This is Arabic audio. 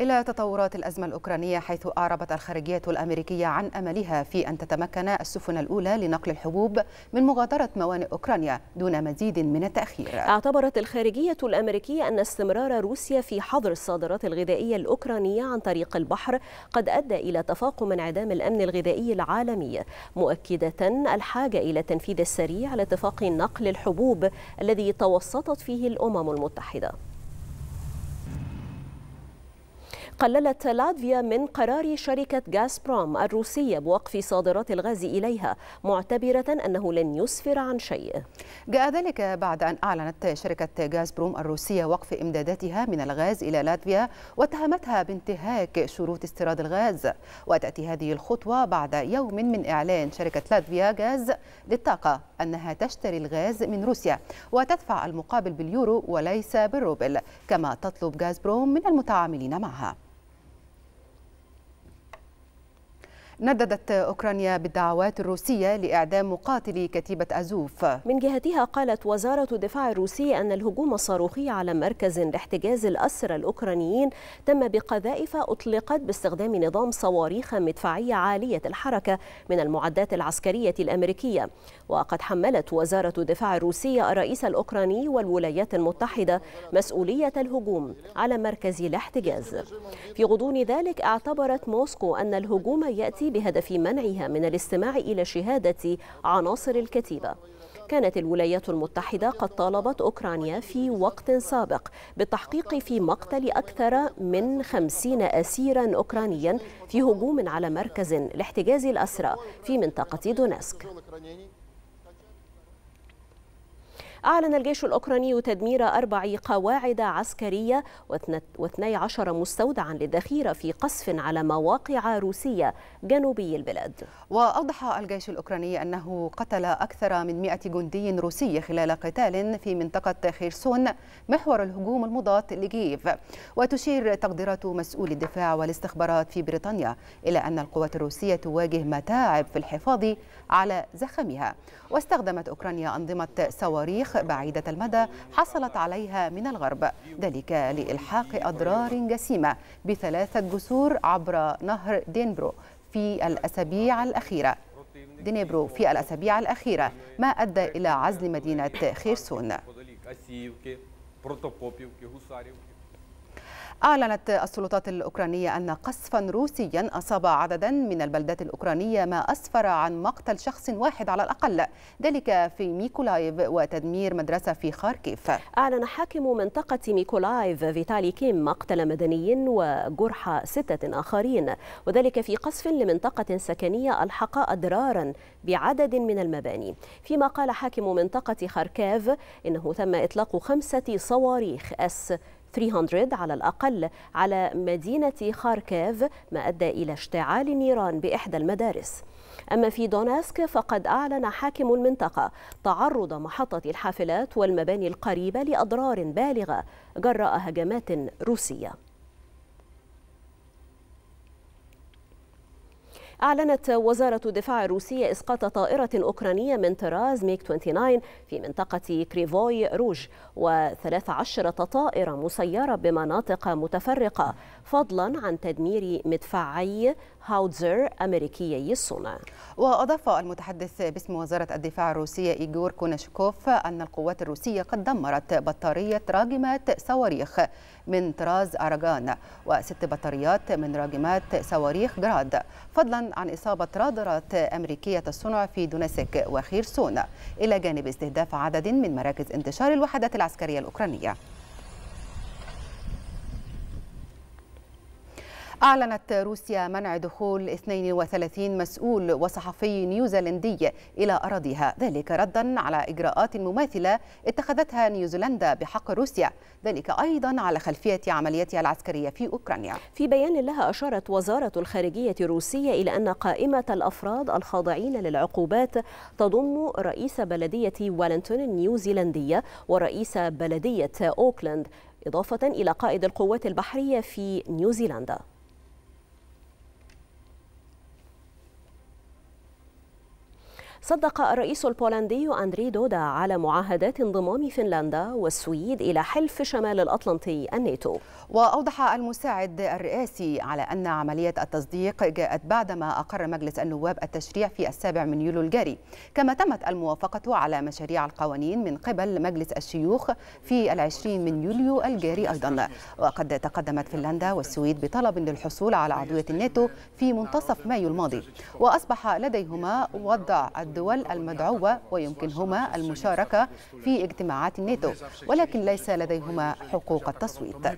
إلى تطورات الأزمة الأوكرانية حيث أعربت الخارجية الأمريكية عن أملها في أن تتمكن السفن الأولى لنقل الحبوب من مغادرة موانئ أوكرانيا دون مزيد من التأخير اعتبرت الخارجية الأمريكية أن استمرار روسيا في حظر الصادرات الغذائية الأوكرانية عن طريق البحر قد أدى إلى تفاقم انعدام الأمن الغذائي العالمي مؤكدة الحاجة إلى تنفيذ السريع لاتفاق نقل الحبوب الذي توسطت فيه الأمم المتحدة قللت لاتفيا من قرار شركة غازبروم الروسية بوقف صادرات الغاز إليها معتبرة أنه لن يسفر عن شيء جاء ذلك بعد أن أعلنت شركة غازبروم الروسية وقف إمداداتها من الغاز إلى لاتفيا واتهمتها بانتهاك شروط استيراد الغاز وتأتي هذه الخطوة بعد يوم من إعلان شركة لاتفيا غاز للطاقة أنها تشتري الغاز من روسيا وتدفع المقابل باليورو وليس بالروبل كما تطلب غازبروم من المتعاملين معها نددت أوكرانيا بالدعوات الروسية لإعدام مقاتلي كتيبة أزوف من جهتها قالت وزارة الدفاع الروسية أن الهجوم الصاروخي على مركز لاحتجاز الأسرى الأوكرانيين تم بقذائف أطلقت باستخدام نظام صواريخ مدفعية عالية الحركة من المعدات العسكرية الأمريكية وقد حملت وزارة الدفاع الروسية الرئيس الأوكراني والولايات المتحدة مسؤولية الهجوم على مركز الاحتجاز في غضون ذلك اعتبرت موسكو أن الهجوم يأتي بهدف منعها من الاستماع إلى شهادة عناصر الكتيبة كانت الولايات المتحدة قد طالبت أوكرانيا في وقت سابق بالتحقيق في مقتل أكثر من خمسين أسيرا أوكرانيا في هجوم على مركز لاحتجاز الأسرى في منطقة دونسك أعلن الجيش الأوكراني تدمير أربع قواعد عسكرية واثني عشر مستودعا للذخيرة في قصف على مواقع روسية جنوبي البلاد وأوضح الجيش الأوكراني أنه قتل أكثر من 100 جندي روسي خلال قتال في منطقة خيرسون محور الهجوم المضاد لكييف وتشير تقديرات مسؤول الدفاع والاستخبارات في بريطانيا إلى أن القوات الروسية تواجه متاعب في الحفاظ على زخمها واستخدمت أوكرانيا أنظمة صواريخ صواريخ بعيدة المدى حصلت عليها من الغرب ذلك لإلحاق أضرار جسيمة بثلاثة جسور عبر نهر دينبرو في الأسابيع الأخيرة دينبرو في الأسابيع الأخيرة ما أدى إلى عزل مدينة خيرسون أعلنت السلطات الأوكرانية أن قصفا روسيا أصاب عددا من البلدات الأوكرانية ما أسفر عن مقتل شخص واحد على الأقل ذلك في ميكولايف وتدمير مدرسة في خاركيف أعلن حاكم منطقة ميكولايف فيتالي كيم مقتل مدني وجرح ستة آخرين وذلك في قصف لمنطقة سكنية ألحق أضرارا بعدد من المباني فيما قال حاكم منطقة خاركاف إنه تم إطلاق خمسة صواريخ أس 300 على الأقل على مدينة خاركيف ما أدى إلى اشتعال نيران بإحدى المدارس أما في دوناسك فقد أعلن حاكم المنطقة تعرض محطة الحافلات والمباني القريبة لأضرار بالغة جراء هجمات روسية أعلنت وزارة الدفاع الروسية إسقاط طائرة أوكرانية من طراز ميك 29 في منطقة كريفوي روج و13 طائرة مسيرة بمناطق متفرقة فضلا عن تدمير مدفعي هاوتزر أمريكيي الصنع وأضاف المتحدث باسم وزارة الدفاع الروسية إيغور كونشكوف أن القوات الروسية قد دمرت بطارية راجمات صواريخ من طراز أراغان وست بطاريات من راجمات صواريخ جراد فضلا عن إصابة رادارات أمريكية الصنع في دونسك وخيرسون إلى جانب استهداف عدد من مراكز انتشار الوحدات العسكرية الأوكرانية أعلنت روسيا منع دخول 32 مسؤول وصحفي نيوزيلندي إلى أراضيها ذلك ردا على إجراءات مماثلة اتخذتها نيوزيلندا بحق روسيا ذلك أيضا على خلفية عملياتها العسكرية في أوكرانيا في بيان لها أشارت وزارة الخارجية الروسية إلى أن قائمة الأفراد الخاضعين للعقوبات تضم رئيس بلدية ولنتون النيوزيلندية ورئيس بلدية أوكلاند إضافة إلى قائد القوات البحرية في نيوزيلندا صدق الرئيس البولندي أندري دودا على معاهدات انضمام فنلندا والسويد إلى حلف شمال الأطلنطي الناتو وأوضح المساعد الرئاسي على أن عملية التصديق جاءت بعدما أقر مجلس النواب التشريع في السابع من يوليو الجاري كما تمت الموافقة على مشاريع القوانين من قبل مجلس الشيوخ في العشرين من يوليو الجاري أيضا وقد تقدمت فنلندا والسويد بطلب للحصول على عضوية الناتو في منتصف مايو الماضي وأصبح لديهما وضع الدول المدعوة ويمكنهما المشاركة في اجتماعات الناتو ولكن ليس لديهما حقوق التصويت